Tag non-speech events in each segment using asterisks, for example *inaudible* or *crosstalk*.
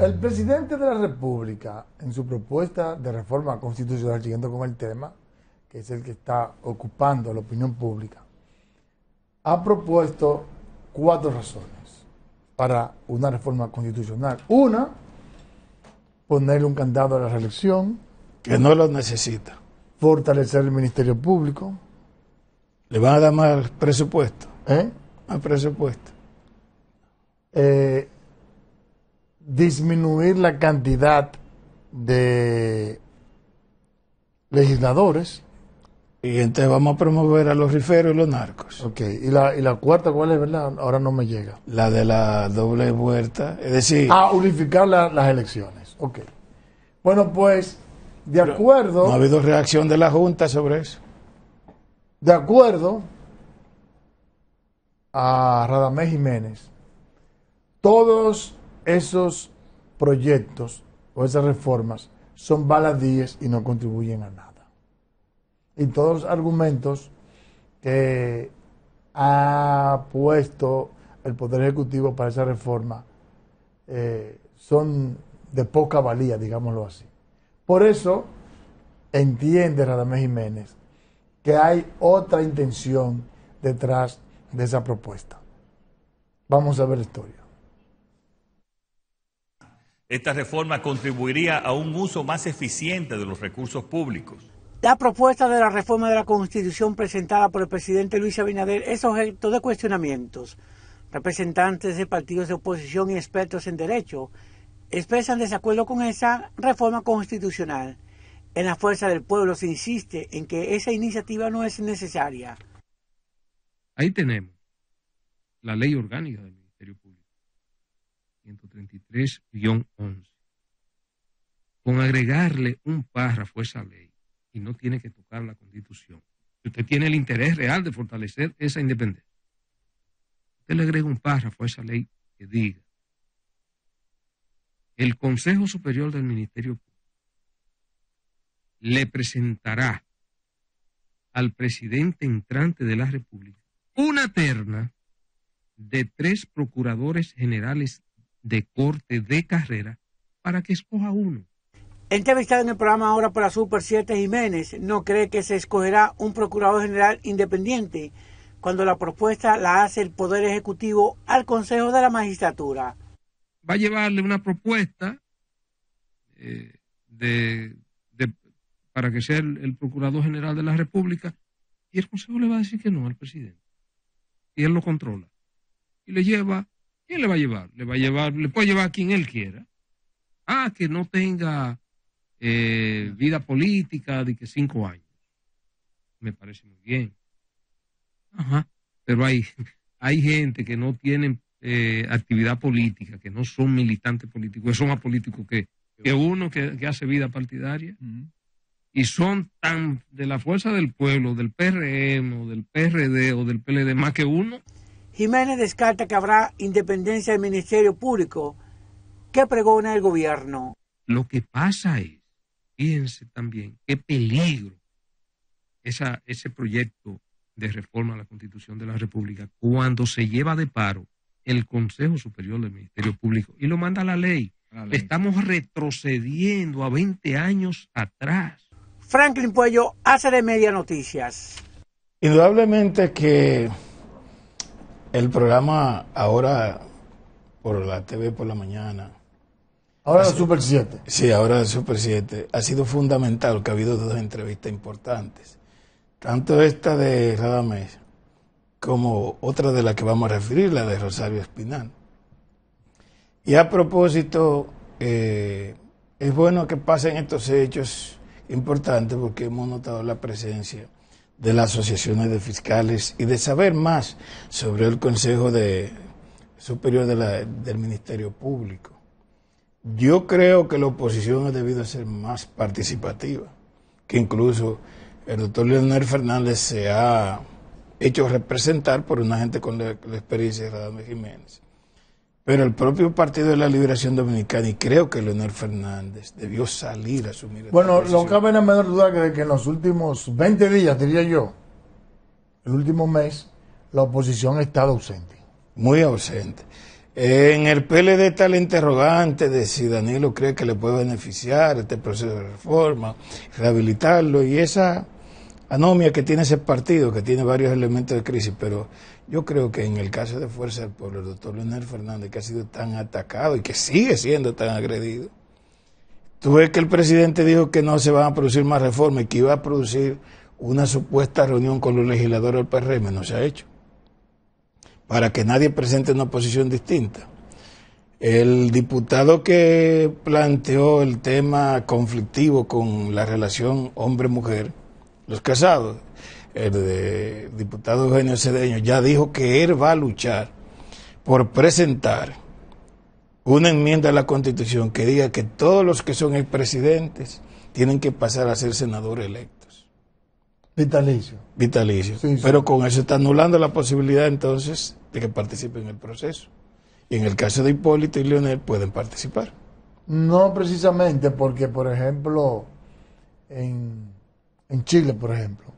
El presidente de la República, en su propuesta de reforma constitucional, siguiendo con el tema, que es el que está ocupando la opinión pública, ha propuesto cuatro razones para una reforma constitucional. Una, ponerle un candado a la reelección. Que no lo necesita. Fortalecer el Ministerio Público. Le van a dar más presupuesto. ¿Eh? Más presupuesto. Eh, disminuir la cantidad de legisladores. Y entonces vamos a promover a los riferos y los narcos. Ok, ¿y la, y la cuarta cuál es, verdad? Ahora no me llega. La de la doble vuelta, es decir... ...a ah, unificar las elecciones, ok. Bueno, pues, de acuerdo... No ha habido reacción de la Junta sobre eso. De acuerdo a Radamés Jiménez, todos esos proyectos o esas reformas son baladíes y no contribuyen a nada. Y todos los argumentos que ha puesto el Poder Ejecutivo para esa reforma eh, son de poca valía, digámoslo así. Por eso entiende Radamés Jiménez que hay otra intención detrás de esa propuesta. Vamos a ver la historia. Esta reforma contribuiría a un uso más eficiente de los recursos públicos. La propuesta de la reforma de la Constitución presentada por el presidente Luis Abinader es objeto de cuestionamientos. Representantes de partidos de oposición y expertos en derecho expresan desacuerdo con esa reforma constitucional. En la fuerza del pueblo se insiste en que esa iniciativa no es necesaria. Ahí tenemos la ley orgánica 33 11 Con agregarle un párrafo a esa ley, y no tiene que tocar la constitución, usted tiene el interés real de fortalecer esa independencia, usted le agrega un párrafo a esa ley que diga, el Consejo Superior del Ministerio Público le presentará al presidente entrante de la República una terna de tres procuradores generales de corte de carrera para que escoja uno. Entrevistado en el programa Ahora para Super 7, Jiménez no cree que se escogerá un procurador general independiente cuando la propuesta la hace el Poder Ejecutivo al Consejo de la Magistratura. Va a llevarle una propuesta eh, de, para que sea el, el Procurador General de la República y el Consejo le va a decir que no al presidente. Y él lo controla. Y le lleva ¿Quién le va a llevar? Le va a llevar, le puede llevar a quien él quiera. Ah, que no tenga eh, vida política de que cinco años. Me parece muy bien. Ajá. Pero hay, *laughs* hay gente que no tienen eh, actividad política, que no son militantes políticos, que son más que, que uno que, hace vida partidaria. Y son tan de la fuerza del pueblo, del PRM o del PRD o del PLD, más que uno. Jiménez descarta que habrá independencia del Ministerio Público ¿Qué pregona el gobierno. Lo que pasa es, fíjense también, qué peligro ese proyecto de reforma a la Constitución de la República cuando se lleva de paro el Consejo Superior del Ministerio Público y lo manda la ley. La ley. Estamos retrocediendo a 20 años atrás. Franklin Puello hace de Media Noticias. Indudablemente que el programa ahora por la TV por la mañana. Ahora el Super 7. Sí, ahora el Super 7. Ha sido fundamental que ha habido dos entrevistas importantes. Tanto esta de Radamés como otra de la que vamos a referir, la de Rosario Espinal. Y a propósito, eh, es bueno que pasen estos hechos importantes porque hemos notado la presencia de las asociaciones de fiscales y de saber más sobre el Consejo de, Superior del Ministerio Público. Yo creo que la oposición ha debido ser más participativa, que incluso el doctor Leonel Fernández se ha hecho representar por una gente con la, experiencia de Radamés Jiménez. Pero el propio Partido de la Liberación Dominicana, y creo que Leonel Fernández, debió salir a asumir. Bueno, no cabe la menor duda que, que en los últimos 20 días, diría yo, el último mes, la oposición ha estado ausente. Muy ausente. En el PLD está la interrogante de si Danilo cree que le puede beneficiar este proceso de reforma, rehabilitarlo y esa anomia que tiene ese partido, que tiene varios elementos de crisis, pero yo creo que en el caso de Fuerza del Pueblo, el doctor Leonel Fernández, que ha sido tan atacado y que sigue siendo tan agredido, tú ves que el presidente dijo que no se van a producir más reformas y que iba a producir una supuesta reunión con los legisladores del PRM, no se ha hecho, para que nadie presente una posición distinta. El diputado que planteó el tema conflictivo con la relación hombre-mujer, los casados, el de diputado Eugenio Cedeño, ya dijo que él va a luchar por presentar una enmienda a la Constitución que diga que todos los que son expresidentes tienen que pasar a ser senadores electos. Vitalicio. Vitalicio. Pero con eso está anulando la posibilidad entonces de que participen en el proceso. Y en el caso de Hipólito y Leonel pueden participar. No precisamente porque, por ejemplo, en, en Chile, por ejemplo,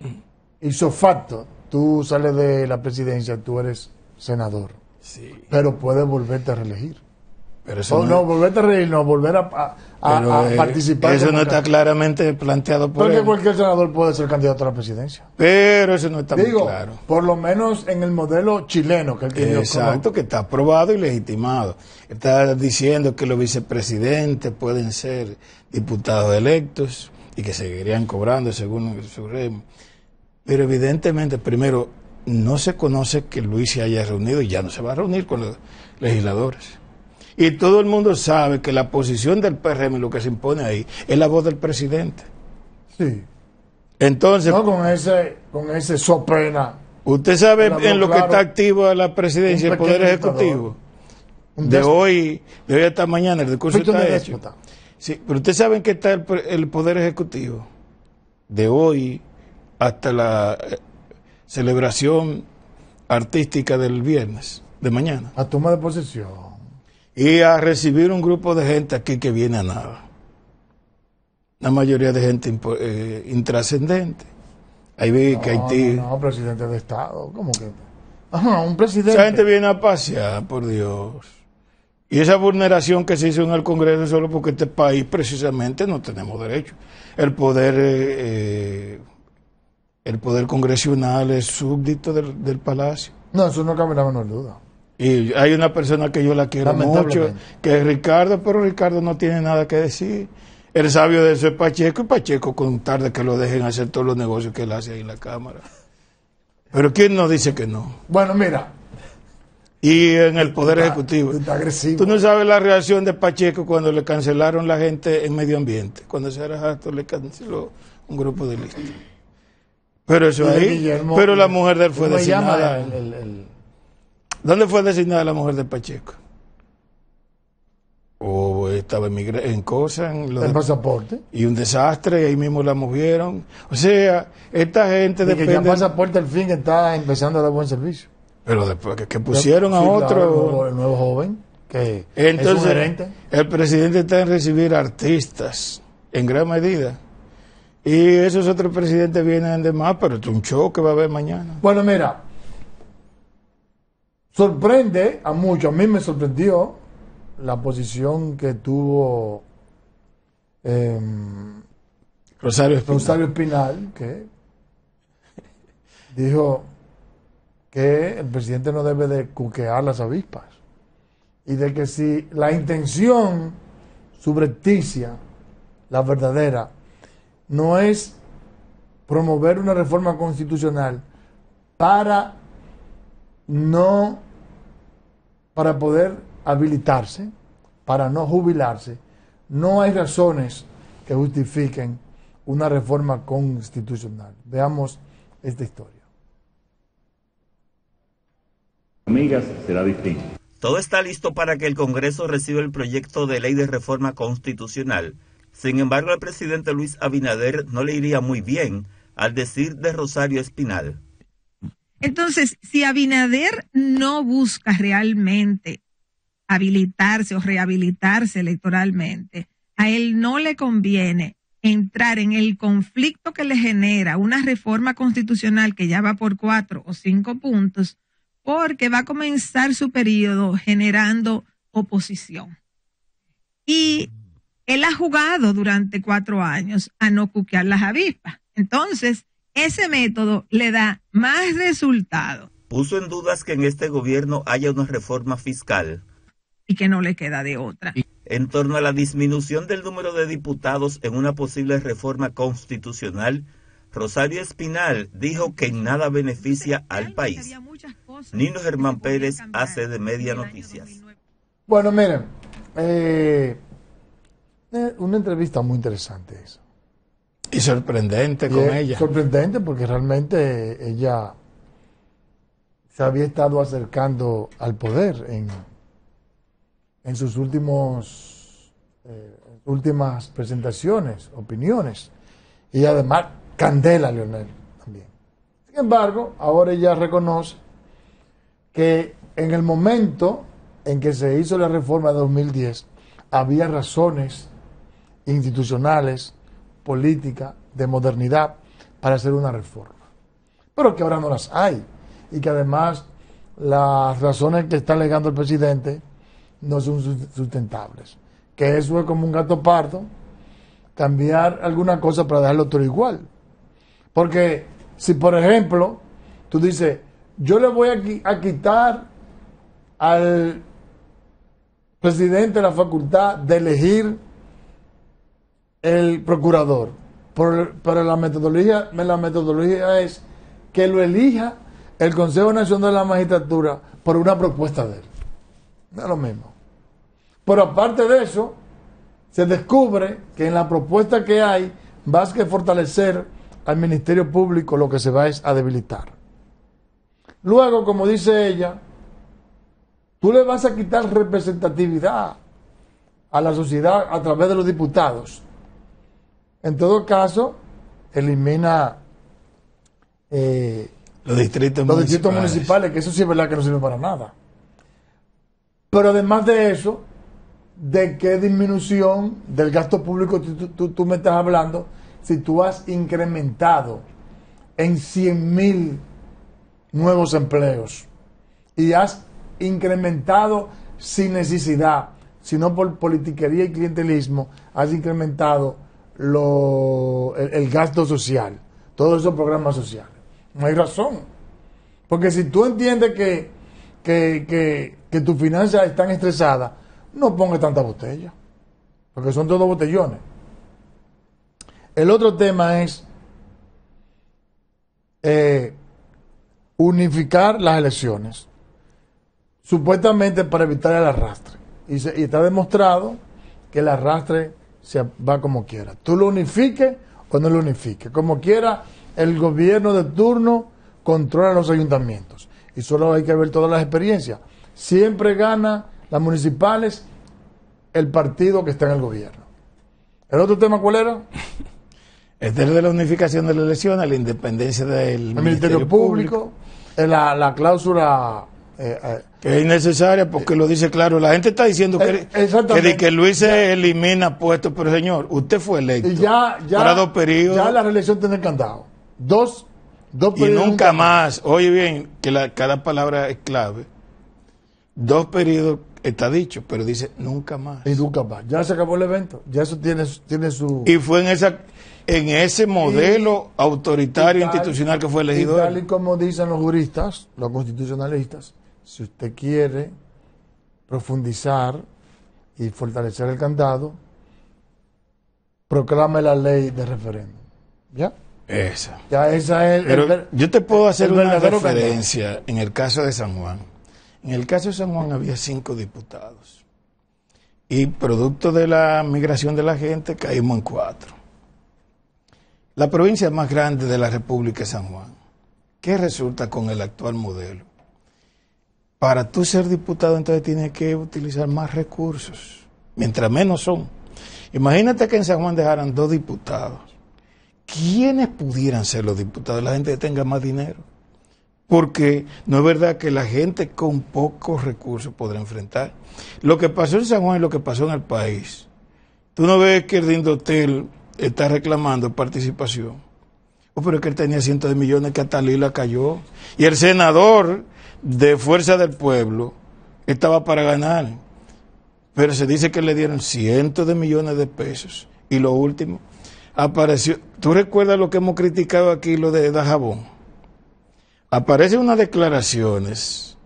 Mm. facto, tú sales de la presidencia, tú eres senador. Sí. Pero puedes volverte a reelegir. Pero eso no, volverte a reelegir, no, volver a, eh, participar. Eso no está claramente planteado por Porque cualquier senador puede ser candidato a la presidencia. Pero eso no está muy claro. Por lo menos en el modelo chileno que él tiene. Exacto, que está aprobado y legitimado. Está diciendo que los vicepresidentes pueden ser diputados electos y que seguirían cobrando según su régimen pero evidentemente, primero, no se conoce que Luis se haya reunido y ya no se va a reunir con los legisladores. Y todo el mundo sabe que la posición del PRM, lo que se impone ahí, es la voz del presidente. Sí. Entonces. No con ese, con ese sopena. Usted sabe en lo que está activo la presidencia, el Poder Ejecutivo. De hoy, de hoy hasta mañana, el discurso está hecho. Sí, pero usted sabe en qué está el Poder Ejecutivo. De hoy hasta la eh, celebración artística del viernes, de mañana. A toma de posesión. Y a recibir un grupo de gente aquí que viene a nada. La mayoría de gente eh, intrascendente. Ahí vi que Haití. No, presidente de Estado, ¿cómo que? Ah, un presidente. Esa gente viene a pasear, por Dios. Y esa vulneración que se hizo en el Congreso solo porque este país precisamente no tenemos derecho. El poder eh, eh el poder congresional es súbdito del, palacio. No, eso no cabe la menor duda. Y hay una persona que yo la quiero mucho, que es Ricardo, pero Ricardo no tiene nada que decir. El sabio de eso es Pacheco, y Pacheco con tarde que lo dejen hacer todos los negocios que él hace ahí en la Cámara. Pero ¿quién no dice que no? Bueno, mira. Y en el Poder Ejecutivo. Está agresivo. Tú no sabes la reacción de Pacheco cuando le cancelaron la gente en medio ambiente. Cuando era jato le canceló un grupo de listas. Pero eso ahí. pero la eh, mujer de él fue designada. ¿Dónde fue designada la mujer de Pacheco? O oh, pues, estaba en, cosas. En el pasaporte. Y un desastre, y ahí mismo la movieron. O sea, esta gente de Que el pasaporte al fin está empezando a dar buen servicio. Pero después que, pusieron a otro. el, nuevo, joven, que Entonces, es El presidente está en recibir artistas, en gran medida. Y esos otros presidentes vienen de más, pero es un show que va a haber mañana. Bueno, mira, sorprende a muchos, a mí me sorprendió la posición que tuvo em, Rosario, Espinal. Rosario Espinal, que dijo que el presidente no debe de cuquear las avispas y de que si la intención subrepticia, la verdadera, no es promover una reforma constitucional para no para poder habilitarse, para no jubilarse. No hay razones que justifiquen una reforma constitucional. Veamos esta historia. Amigas, será distinto. Todo está listo para que el Congreso reciba el proyecto de ley de reforma constitucional sin embargo, al presidente Luis Abinader no le iría muy bien al decir de Rosario Espinal. Entonces, si Abinader no busca realmente habilitarse o rehabilitarse electoralmente, a él no le conviene entrar en el conflicto que le genera una reforma constitucional que ya va por cuatro o cinco puntos, porque va a comenzar su periodo generando oposición. Y él ha jugado durante cuatro años a no cuquear las avispas. Entonces, ese método le da más resultado. Puso en dudas que en este gobierno haya una reforma fiscal. Y que no le queda de otra. En torno a la disminución del número de diputados en una posible reforma constitucional, Rosario Espinal dijo que nada beneficia al país. Nino Germán Pérez hace de Media Noticias. Bueno, miren, eh, eh, una entrevista muy interesante eso. Y sorprendente con ella. Sorprendente porque realmente ella se había estado acercando al poder en, en sus últimos, eh, últimas presentaciones, opiniones. Y además, candela Leonel también. Sin embargo, ahora ella reconoce que en el momento en que se hizo la reforma de 2010, había razones institucionales, política, de modernidad, para hacer una reforma. Pero que ahora no las hay y que además las razones que está alegando el presidente no son sustentables. Que eso es como un gato pardo, cambiar alguna cosa para dejarlo todo igual. Porque si, por ejemplo, tú dices, yo le voy a, quitar al presidente la facultad de elegir el procurador, pero la metodología, la metodología es que lo elija el Consejo Nacional de la Magistratura por una propuesta de él. No es lo mismo. Pero aparte de eso, se descubre que en la propuesta que hay, vas que fortalecer al Ministerio Público, lo que se va es a debilitar. Luego, como dice ella, tú le vas a quitar representatividad a la sociedad a través de los diputados. En todo caso, elimina eh, los, distritos, municipales. que eso sí es verdad que no sirve para nada. Pero además de eso, ¿de qué disminución del gasto público tú, me estás hablando si tú has incrementado en 100.000 nuevos empleos y has incrementado sin necesidad, sino por politiquería y clientelismo, has incrementado el, gasto social, todos esos programas sociales. No hay razón. Porque si tú entiendes que, que, que, que tus finanzas están estresadas, no pongas tantas botellas, porque son todos botellones. El otro tema es eh, unificar las elecciones, supuestamente para evitar el arrastre. y está demostrado que el arrastre se va como quiera. Tú lo unifiques o no lo unifiques. Como quiera, el gobierno de turno controla los ayuntamientos. Y solo hay que ver todas las experiencias. Siempre gana las municipales el partido que está en el gobierno. ¿El otro tema cuál era? *laughs* Este es de la unificación de la elección, la independencia del Ministerio, Público, eh, La, cláusula eh, eh que es innecesaria porque lo dice claro. La gente está diciendo que, eh, que, Luis se elimina puesto pero señor, usted fue electo. ya, para dos periodos. Ya la reelección tiene candado. Dos, dos periodos. Y nunca más. Oye bien, que cada palabra es clave. Dos periodos está dicho, pero dice nunca más. Y nunca más. Ya se acabó el evento. Ya eso tiene, tiene su. Y fue en esa en ese modelo autoritario institucional que fue elegido. Y tal y como dicen los juristas, los constitucionalistas, si usted quiere profundizar y fortalecer el candado, proclame la ley de referéndum. ¿Ya? Esa. Ya esa es. Pero yo te puedo hacer una referencia en el caso de San Juan. En el caso de San Juan había cinco diputados. Y producto de la migración de la gente caímos en cuatro. La provincia más grande de la República es San Juan. ¿Qué resulta con el actual modelo? Para tú ser diputado, entonces tienes que utilizar más recursos, mientras menos son. Imagínate que en San Juan dejaran dos diputados. ¿Quiénes pudieran ser los diputados? La gente que tenga más dinero. Porque no es verdad que la gente con pocos recursos podrá enfrentar. Lo que pasó en San Juan es lo que pasó en el país. Tú no ves que el Dindotel está reclamando participación. ¿o oh, pero es que él tenía cientos de millones que hasta Lila cayó. Y el senador de Fuerza del Pueblo estaba para ganar, pero se dice que le dieron cientos de millones de pesos. Y lo último, apareció, ¿tú recuerdas lo que hemos criticado aquí, lo de Dajabón? Aparecen unas declaraciones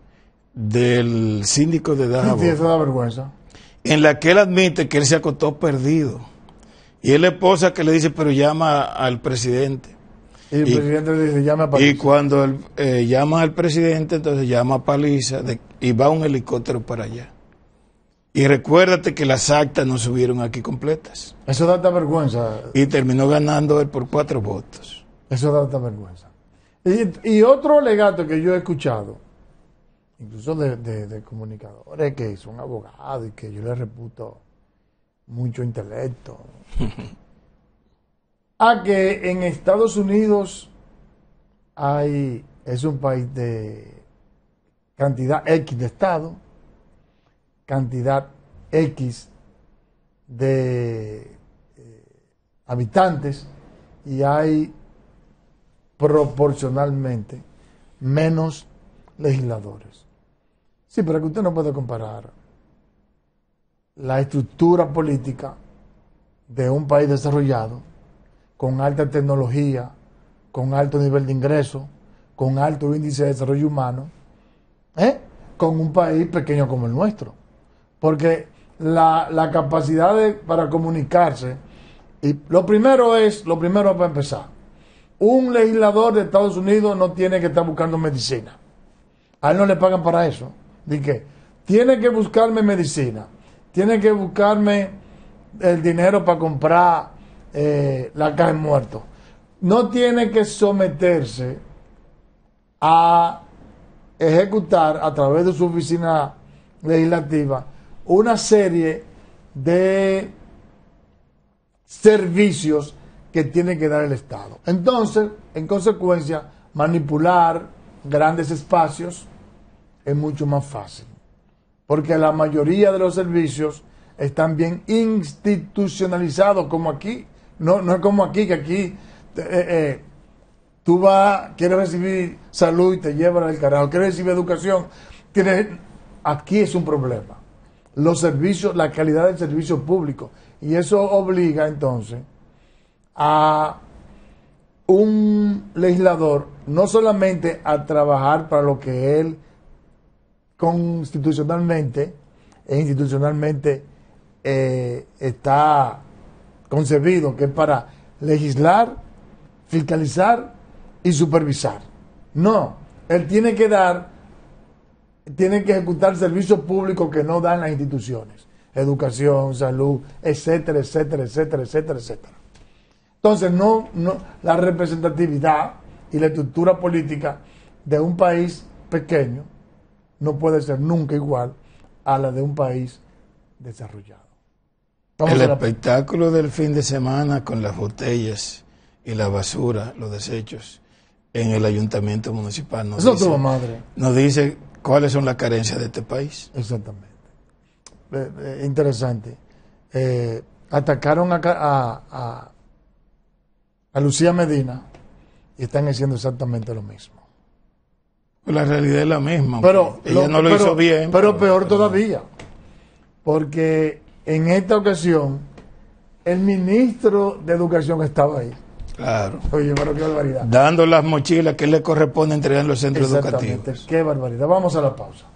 del síndico de Dajabón. En la que él admite que él se acostó perdido. Y él la esposa que le dice, pero llama al presidente. Y, el presidente dice, llama a y cuando él eh, llama al presidente, entonces llama a Paliza y va un helicóptero para allá. Y recuérdate que las actas no subieron aquí completas. Eso da vergüenza. Y terminó ganando él por cuatro votos. Eso da vergüenza. Y, otro legato que yo he escuchado, incluso de, de comunicadores que son abogados y que yo les reputo mucho intelecto, *laughs* a que en Estados Unidos hay, es un país de cantidad X de Estado, cantidad X de eh, habitantes y hay proporcionalmente menos legisladores. Sí, pero que usted no puede comparar la estructura política de un país desarrollado con alta tecnología, con alto nivel de ingreso, con alto índice de desarrollo humano, ¿eh? con un país pequeño como el nuestro. Porque la, capacidad para comunicarse, y lo primero es, lo primero para empezar, un legislador de Estados Unidos no tiene que estar buscando medicina. A él no le pagan para eso. ¿De Tiene que buscarme medicina. Tiene que buscarme el dinero para comprar eh, la caen muerto. No tiene que someterse a ejecutar a través de su oficina legislativa una serie de servicios que tiene que dar el Estado. Entonces, en consecuencia, manipular grandes espacios es mucho más fácil, porque la mayoría de los servicios están bien institucionalizados como aquí. No, no es como aquí, que aquí eh, eh, tú vas, quieres recibir salud y te llevan al carajo, quieres recibir educación. tienes Aquí es un problema. Los servicios, la calidad del servicio público. Y eso obliga entonces a un legislador no solamente a trabajar para lo que él constitucionalmente e institucionalmente eh, está concebido, que es para legislar, fiscalizar y supervisar. No, él tiene que dar, tiene que ejecutar servicios públicos que no dan las instituciones, educación, salud, etcétera, etcétera, etcétera, etcétera, etcétera. Entonces, no, no, la representatividad y la estructura política de un país pequeño no puede ser nunca igual a la de un país desarrollado el espectáculo del fin de semana con las botellas y la basura, los desechos, en el ayuntamiento municipal nos, Eso dice, madre. nos dice cuáles son las carencias de este país. Exactamente. interesante. Eh, atacaron a, a, Lucía Medina y están haciendo exactamente lo mismo. la realidad es la misma. Pero ella no lo hizo bien. Pero, peor todavía, porque en esta ocasión, el ministro de Educación estaba ahí. Claro. Oye, pero qué barbaridad. Dando las mochilas que le corresponde entregar en los centros Exactamente. educativos. Qué barbaridad. Vamos a la pausa.